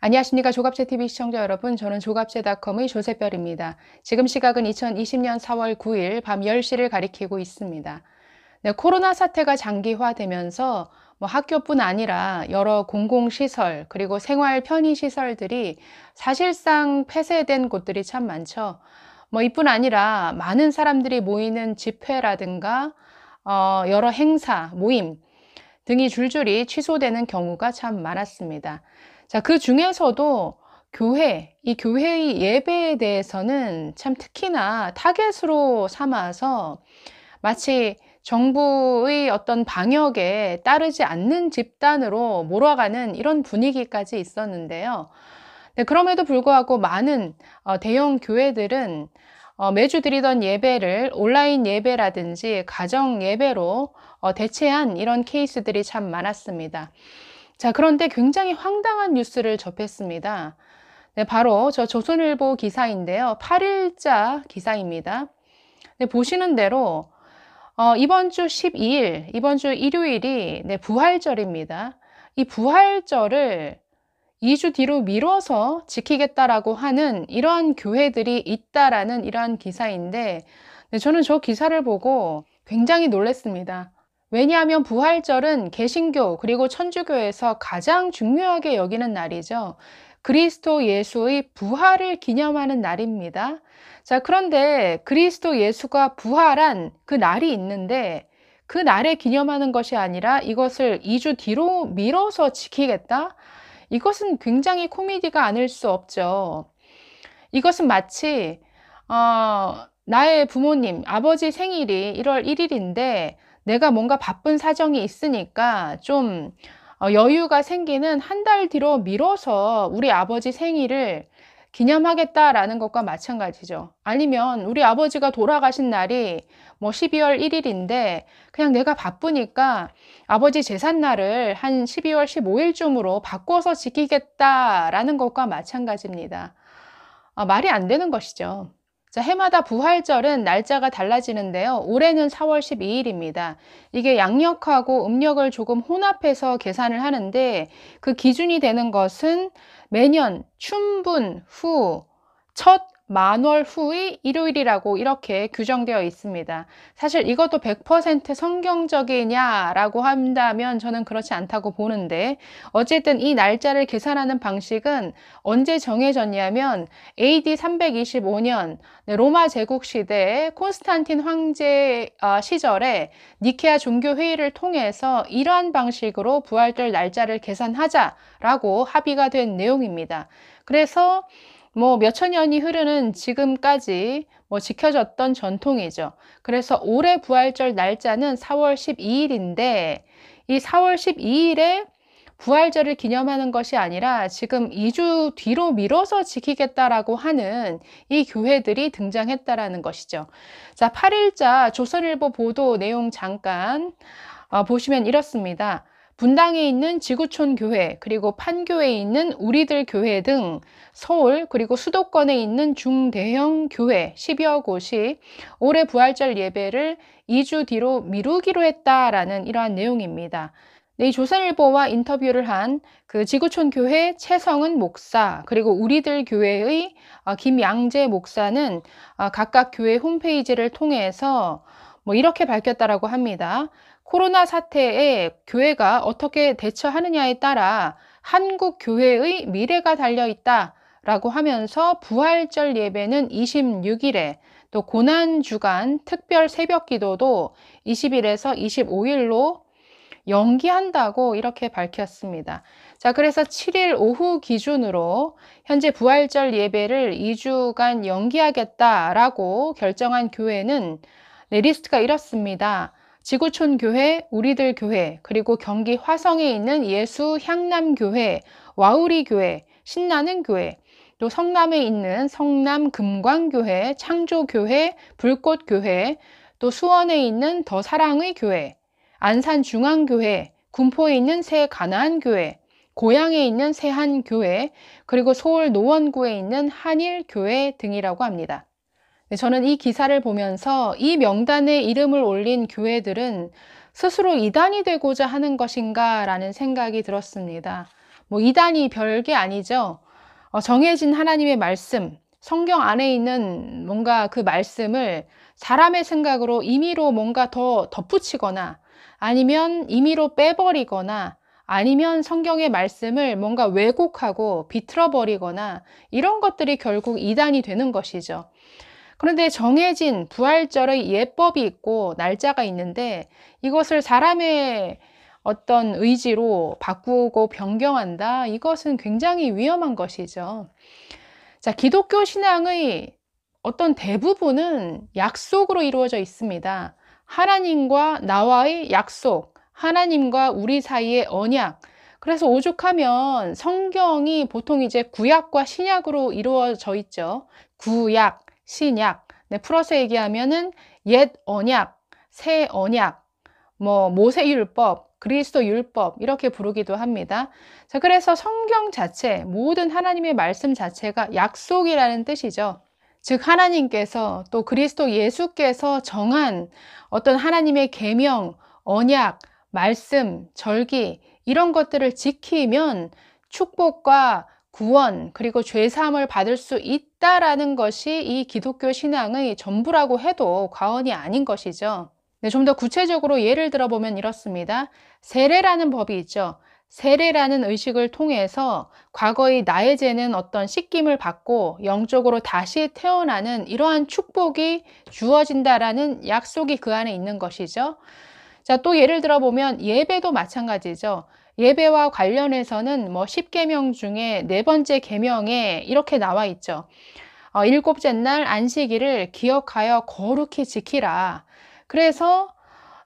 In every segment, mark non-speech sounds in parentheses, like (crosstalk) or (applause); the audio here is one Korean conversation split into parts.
안녕하십니까 조갑제TV 시청자 여러분 저는 조갑제닷컴의 조세별입니다. 지금 시각은 2020년 4월 9일 밤 10시를 가리키고 있습니다. 네, 코로나 사태가 장기화되면서 뭐 학교뿐 아니라 여러 공공시설 그리고 생활 편의시설들이 사실상 폐쇄된 곳들이 참 많죠. 뭐 이뿐 아니라 많은 사람들이 모이는 집회라든가 어, 여러 행사, 모임 등이 줄줄이 취소되는 경우가 참 많았습니다. 자, 그 중에서도 교회, 이 교회의 예배에 대해서는 참 특히나 타겟으로 삼아서 마치 정부의 어떤 방역에 따르지 않는 집단으로 몰아가는 이런 분위기까지 있었는데요. 네, 그럼에도 불구하고 많은 어, 대형 교회들은 어, 매주 드리던 예배를 온라인 예배라든지 가정 예배로 어, 대체한 이런 케이스들이 참 많았습니다. 자, 그런데 굉장히 황당한 뉴스를 접했습니다. 네, 바로 저 조선일보 기사인데요. 8일자 기사입니다. 네, 보시는 대로 어, 이번 주 12일, 이번 주 일요일이 네, 부활절입니다. 이 부활절을 2주 뒤로 미뤄서 지키겠다라고 하는 이러한 교회들이 있다라는 이러한 기사인데 네, 저는 저 기사를 보고 굉장히 놀랐습니다. 왜냐하면 부활절은 개신교 그리고 천주교에서 가장 중요하게 여기는 날이죠. 그리스도 예수의 부활을 기념하는 날입니다. 자, 그런데 그리스도 예수가 부활한 그 날이 있는데 그 날에 기념하는 것이 아니라 이것을 2주 뒤로 미뤄서 지키겠다? 이것은 굉장히 코미디가 아닐 수 없죠. 이것은 마치, 어, 나의 부모님, 아버지 생일이 1월 1일인데 내가 뭔가 바쁜 사정이 있으니까 좀 어, 여유가 생기는 한 달 뒤로 미뤄서 우리 아버지 생일을 기념하겠다라는 것과 마찬가지죠. 아니면 우리 아버지가 돌아가신 날이 뭐 12월 1일인데 그냥 내가 바쁘니까 아버지 재산날을 한 12월 15일쯤으로 바꿔서 지키겠다라는 것과 마찬가지입니다. 아, 말이 안 되는 것이죠. 자, 해마다 부활절은 날짜가 달라지는데요. 올해는 4월 12일입니다. 이게 양력하고 음력을 조금 혼합해서 계산을 하는데 그 기준이 되는 것은 매년 춘분 후첫 만월 후의 일요일이라고 이렇게 규정되어 있습니다. 사실 이것도 100% 성경적이냐라고 한다면 저는 그렇지 않다고 보는데 어쨌든 이 날짜를 계산하는 방식은 언제 정해졌냐면 AD 325년 로마 제국 시대에 콘스탄틴 황제 어, 시절에 니케아 종교 회의를 통해서 이러한 방식으로 부활절 날짜를 계산하자라고 합의가 된 내용입니다. 그래서 뭐 몇천 년이 흐르는 지금까지 뭐 지켜졌던 전통이죠. 그래서 올해 부활절 날짜는 4월 12일인데 이 4월 12일에 부활절을 기념하는 것이 아니라 지금 2주 뒤로 미뤄서 지키겠다라고 하는 이 교회들이 등장했다라는 것이죠. 자, 8일자 조선일보 보도 내용 잠깐 어, 보시면 이렇습니다. 분당에 있는 지구촌 교회, 그리고 판교에 있는 우리들 교회 등 서울, 그리고 수도권에 있는 중대형 교회 10여 곳이 올해 부활절 예배를 2주 뒤로 미루기로 했다라는 이러한 내용입니다. 네, 이 조선일보와 인터뷰를 한 그 지구촌 교회 최성은 목사 그리고 우리들 교회의 어, 김양재 목사는 어, 각각 교회 홈페이지를 통해서 뭐 이렇게 밝혔다라고 합니다. 코로나 사태에 교회가 어떻게 대처하느냐에 따라 한국 교회의 미래가 달려 있다. 라고 하면서 부활절 예배는 26일에 또 고난주간 특별 새벽 기도도 20일에서 25일로 연기한다고 이렇게 밝혔습니다. 자, 그래서 7일 오후 기준으로 현재 부활절 예배를 2주간 연기하겠다라고 결정한 교회는 네, 리스트가 이렇습니다. 지구촌 교회, 우리들 교회, 그리고 경기 화성에 있는 예수 향남 교회, 와우리 교회, 신나는 교회, 또 성남에 있는 성남 금광교회, 창조교회, 불꽃교회, 또 수원에 있는 더 사랑의 교회, 안산 중앙교회, 군포에 있는 새 가나안 교회, 고향에 있는 세한 교회, 그리고 서울 노원구에 있는 한일 교회 등이라고 합니다. 네, 저는 이 기사를 보면서 이 명단에 이름을 올린 교회들은 스스로 이단이 되고자 하는 것인가라는 생각이 들었습니다. 뭐 이단이 별게 아니죠. 어, 정해진 하나님의 말씀, 성경 안에 있는 뭔가 그 말씀을 사람의 생각으로 임의로 뭔가 더 덧붙이거나 아니면 임의로 빼버리거나 아니면 성경의 말씀을 뭔가 왜곡하고 비틀어버리거나 이런 것들이 결국 이단이 되는 것이죠. 그런데 정해진 부활절의 예법이 있고 날짜가 있는데 이것을 사람의 어떤 의지로 바꾸고 변경한다. 이것은 굉장히 위험한 것이죠. 자, 기독교 신앙의 어떤 대부분은 약속으로 이루어져 있습니다. 하나님과 나와의 약속, 하나님과 우리 사이의 언약. 그래서 오죽하면 성경이 보통 이제 구약과 신약으로 이루어져 있죠. 구약, 신약, 네, 풀어서 얘기하면은 옛 언약, 새 언약, 뭐 모세 율법, 그리스도 율법 이렇게 부르기도 합니다. 자, 그래서 성경 자체, 모든 하나님의 말씀 자체가 약속이라는 뜻이죠. 즉 하나님께서 또 그리스도 예수께서 정한 어떤 하나님의 계명, 언약, 말씀, 절기 이런 것들을 지키면 축복과 구원 그리고 죄 사함을 받을 수 있다라는 것이 이 기독교 신앙의 전부라고 해도 과언이 아닌 것이죠. 네, 좀더 구체적으로 예를 들어보면 이렇습니다. 세례라는 법이 있죠. 세례라는 의식을 통해서 과거의 나의 죄는 어떤 씻김을 받고 영적으로 다시 태어나는 이러한 축복이 주어진다라는 약속이 그 안에 있는 것이죠. 자, 또 예를 들어 보면 예배도 마찬가지죠. 예배와 관련해서는 뭐 10계명 중에 네 번째 계명에 이렇게 나와 있죠. 어, 일곱째 날 안식일을 기억하여 거룩히 지키라. 그래서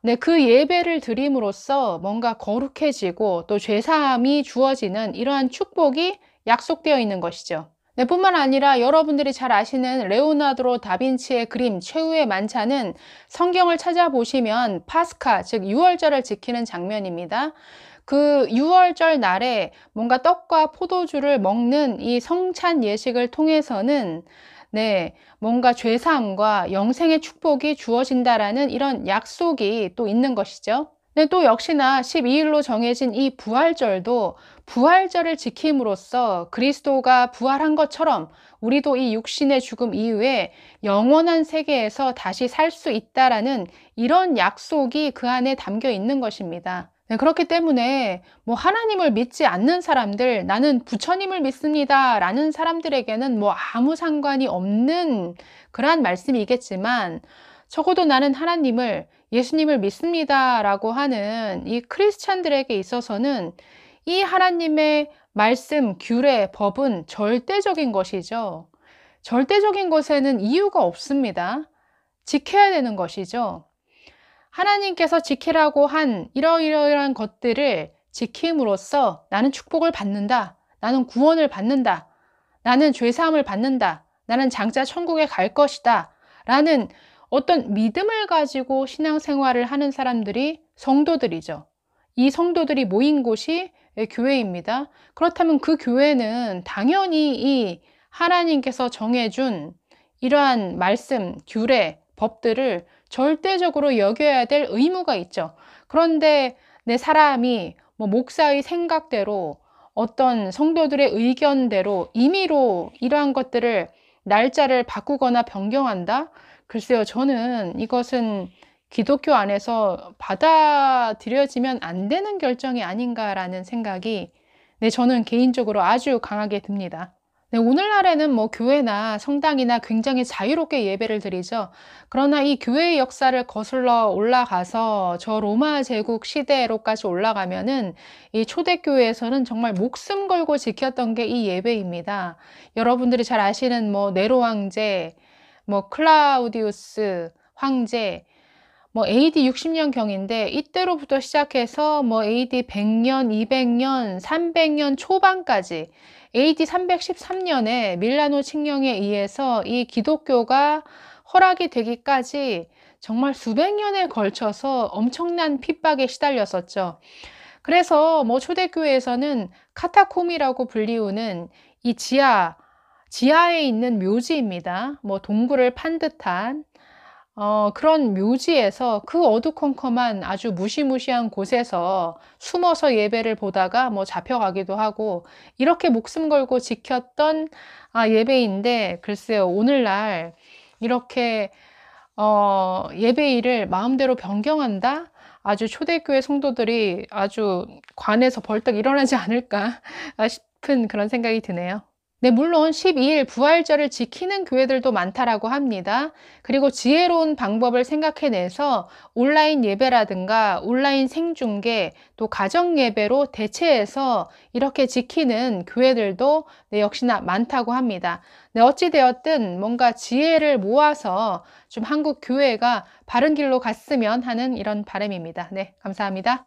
네, 그 예배를 드림으로써 뭔가 거룩해지고 또 죄사함이 주어지는 이러한 축복이 약속되어 있는 것이죠. 네, 뿐만 아니라 여러분들이 잘 아시는 레오나드로 다빈치의 그림 최후의 만찬은 성경을 찾아보시면 파스카, 즉 6월절을 지키는 장면입니다. 그 6월절 날에 뭔가 떡과 포도주를 먹는 이 성찬 예식을 통해서는 네, 뭔가 죄사함과 영생의 축복이 주어진다라는 이런 약속이 또 있는 것이죠. 네, 또 역시나 12일로 정해진 이 부활절도 부활절을 지킴으로써 그리스도가 부활한 것처럼 우리도 이 육신의 죽음 이후에 영원한 세계에서 다시 살 수 있다라는 이런 약속이 그 안에 담겨 있는 것입니다. 네, 그렇기 때문에 뭐 하나님을 믿지 않는 사람들, 나는 부처님을 믿습니다. 라는 사람들에게는 뭐 아무 상관이 없는 그러한 말씀이겠지만 적어도 나는 하나님을 예수님을 믿습니다. 라고 하는 이 크리스찬들에게 있어서는 이 하나님의 말씀, 규례, 법은 절대적인 것이죠. 절대적인 것에는 이유가 없습니다. 지켜야 되는 것이죠. 하나님께서 지키라고 한 이러이러한 것들을 지킴으로써 나는 축복을 받는다. 나는 구원을 받는다. 나는 죄사함을 받는다. 나는 장자 천국에 갈 것이다. 라는 어떤 믿음을 가지고 신앙생활을 하는 사람들이 성도들이죠. 이 성도들이 모인 곳이 예, 교회입니다. 그렇다면 그 교회는 당연히 이 하나님께서 정해준 이러한 말씀, 규례, 법들을 절대적으로 여겨야 될 의무가 있죠. 그런데 내 사람이 뭐 목사의 생각대로 어떤 성도들의 의견대로 임의로 이러한 것들을 날짜를 바꾸거나 변경한다? 글쎄요, 저는 이것은 기독교 안에서 받아들여지면 안 되는 결정이 아닌가라는 생각이 네, 저는 개인적으로 아주 강하게 듭니다. 네, 오늘날에는 뭐 교회나 성당이나 굉장히 자유롭게 예배를 드리죠. 그러나 이 교회의 역사를 거슬러 올라가서 저 로마 제국 시대로까지 올라가면은 이 초대교회에서는 정말 목숨 걸고 지켰던 게 이 예배입니다. 여러분들이 잘 아시는 뭐 네로 황제, 뭐 클라우디우스 황제, 뭐 AD 60년경인데 이때로부터 시작해서 뭐 AD 100년, 200년, 300년 초반까지 AD 313년에 밀라노 칙령에 의해서 이 기독교가 허락이 되기까지 정말 수백 년에 걸쳐서 엄청난 핍박에 시달렸었죠. 그래서 뭐 초대교회에서는 카타콤이라고 불리우는 이 지하, 지하에 있는 묘지입니다. 뭐 동굴을 판 듯한 어, 그런 묘지에서 그 어두컴컴한 아주 무시무시한 곳에서 숨어서 예배를 보다가 뭐 잡혀가기도 하고 이렇게 목숨 걸고 지켰던 아, 예배인데 글쎄요 오늘날 이렇게 어, 예배일을 마음대로 변경한다? 아주 초대교회 성도들이 아주 관에서 벌떡 일어나지 않을까 (laughs) 싶은 그런 생각이 드네요. 네, 물론 12일 부활절을 지키는 교회들도 많다라고 합니다. 그리고 지혜로운 방법을 생각해내서 온라인 예배라든가 온라인 생중계 또 가정 예배로 대체해서 이렇게 지키는 교회들도 네, 역시나 많다고 합니다. 네, 어찌되었든 뭔가 지혜를 모아서 좀 한국 교회가 바른 길로 갔으면 하는 이런 바람입니다. 네, 감사합니다.